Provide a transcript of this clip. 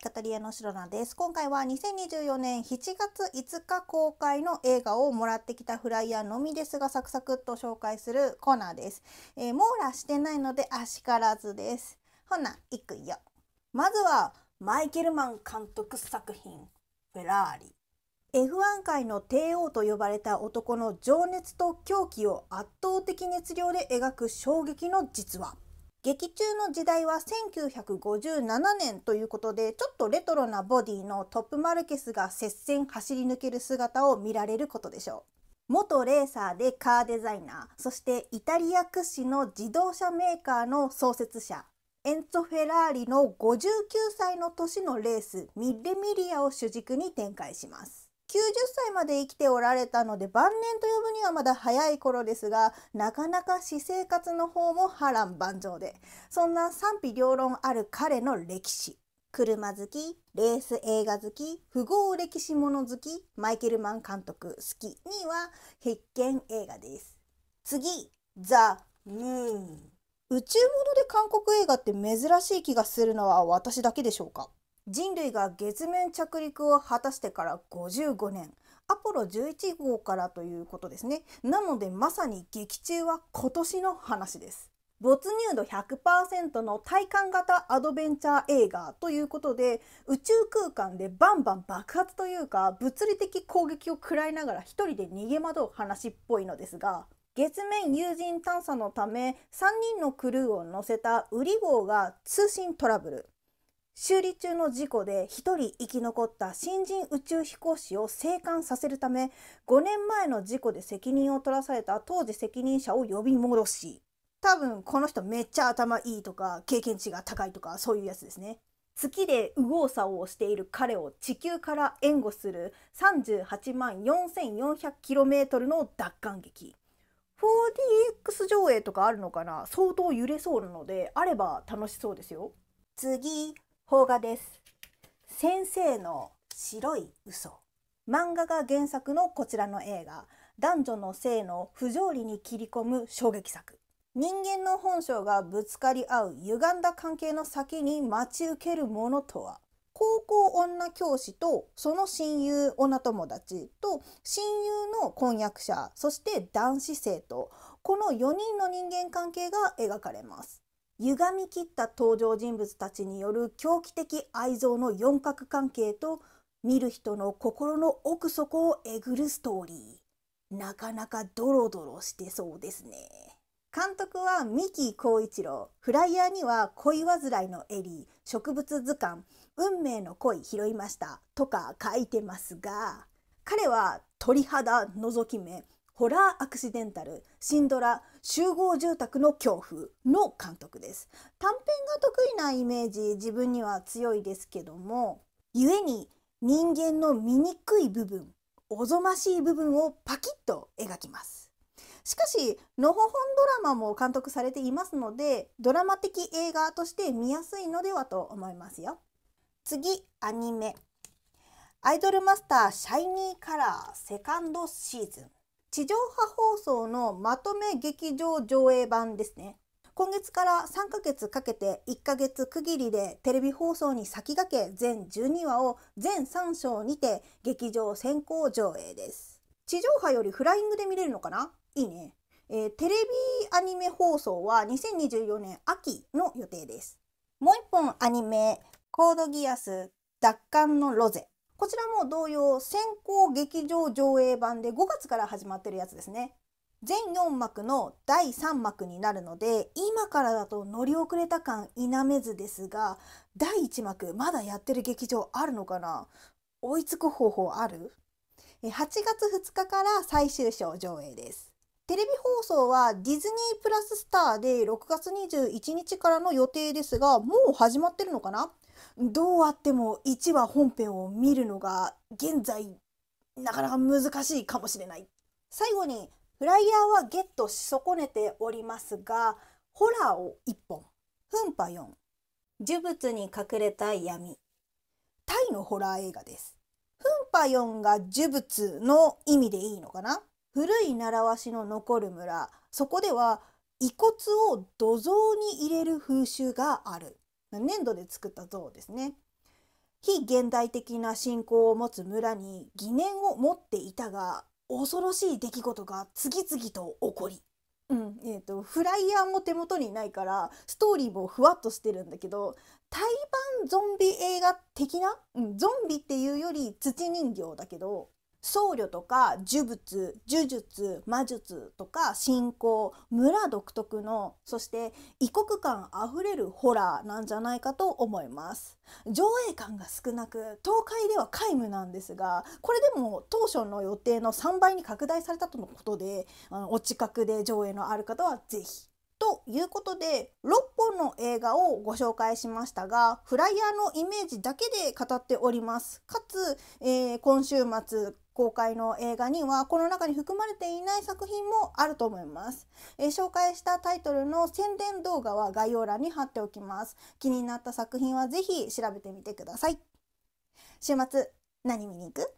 カタリアのシロナです。今回は2024年7月5日公開の映画をもらってきたフライヤーのみですが、サクサクっと紹介するコーナーです。えー、網羅してないので、あしからずです。ほな、いくよ。まずは、マイケルマン監督作品、フェラーリ。F1 界の帝王と呼ばれた男の情熱と狂気を圧倒的熱量で描く衝撃の実話。劇中の時代は1957年ということでちょっとレトロなボディのトップマルケスが接戦走り抜ける姿を見られることでしょう元レーサーでカーデザイナーそしてイタリア屈指の自動車メーカーの創設者エンツォ・フェラーリの59歳の年のレースミッレミリアを主軸に展開します90歳まで生きておられたので晩年と呼ぶにはまだ早い頃ですがなかなか私生活の方も波乱万丈でそんな賛否両論ある彼の歴史車好きレース映画好き富豪歴史物好きマイケルマン監督好きには必見映画です次ザ・ムーン宇宙物で韓国映画って珍しい気がするのは私だけでしょうか人類が月面着陸を果たしてから55年アポロ11号からということですねなのでまさに劇中は今年の話です没入度100%の体感型アドベンチャー映画ということで宇宙空間でバンバン爆発というか物理的攻撃を食らいながら一人で逃げ惑う話っぽいのですが月面有人探査のため3人のクルーを乗せたウリ号が通信トラブル修理中の事故で1人生き残った新人宇宙飛行士を生還させるため5年前の事故で責任を取らされた当時責任者を呼び戻し多分この人めっちゃ頭いいとか経験値が高いとかそういうやつですね月で右往左往している彼を地球から援護する38万 4400km の奪還劇 4DX 上映とかあるのかな相当揺れそうなのであれば楽しそうですよ次邦画です。先生の白い嘘。漫画が原作のこちらの映画。男女の性の不条理に切り込む衝撃作。人間の本性がぶつかり合う歪んだ関係の先に待ち受けるものとは高校女教師とその親友女友達と親友の婚約者そして男子生徒この4人の人間関係が描かれます歪み切った登場人物たちによる狂気的愛憎の四角関係と見る人の心の奥底をえぐるストーリーなかなかドロドロしてそうですね監督は三木浩一郎フライヤーには恋煩いのエリー植物図鑑運命の恋拾いましたとか書いてますが彼は鳥肌覗き目ホラーアクシデンタル、シンドラ、集合住宅の恐怖の監督です。短編が得意なイメージ、自分には強いですけども、故に人間の醜い部分、おぞましい部分をパキッと描きます。しかし、のほほんドラマも監督されていますので、ドラマ的映画として見やすいのではと思いますよ。次、アニメ。アイドルマスターシャイニーカラーセカンドシーズン。地上波放送のまとめ劇場上映版ですね今月から3ヶ月かけて1ヶ月区切りでテレビ放送に先駆け全12話を全3章にて劇場先行上映です地上波よりフライングで見れるのかないいね、えー、テレビアニメ放送は2024年秋の予定ですもう一本アニメコードギアス奪還のロゼこちらも同様先行劇場上映版で5月から始まってるやつですね全4幕の第3幕になるので今からだと乗り遅れた感否めずですが第1幕まだやってる劇場あるのかな追いつく方法ある8月2日から最終章上映ですテレビ放送はディズニープラススターで6月21日からの予定ですがもう始まってるのかなどうあっても1話本編を見るのが現在なかなか難しいかもしれない最後にフライヤーはゲットし損ねておりますがホラーを1本奮破4呪物に隠れた闇タイのホラー映画です奮破4が呪物の意味でいいのかな古い習わしの残る村そこでは遺骨を土蔵に入れる風習がある粘土で作った像ですね非現代的な信仰を持つ村に疑念を持っていたが恐ろしい出来事が次々と起こり、うんえーと、フライヤーも手元にないからストーリーもふわっとしてるんだけど台湾ゾンビ映画的な、うん、ゾンビっていうより土人形だけど僧侶とか呪物呪術魔術とか信仰村独特のそして異国感あふれるホラーなんじゃないかと思います上映感が少なく東海では皆無なんですがこれでも当初の予定の3倍に拡大されたとのことでお近くで上映のある方は是非ということで6本の映画をご紹介しましたがフライヤーのイメージだけで語っておりますかつ、えー、今週末公開の映画にはこの中に含まれていない作品もあると思います、えー、紹介したタイトルの宣伝動画は概要欄に貼っておきます気になった作品はぜひ調べてみてください週末何見に行く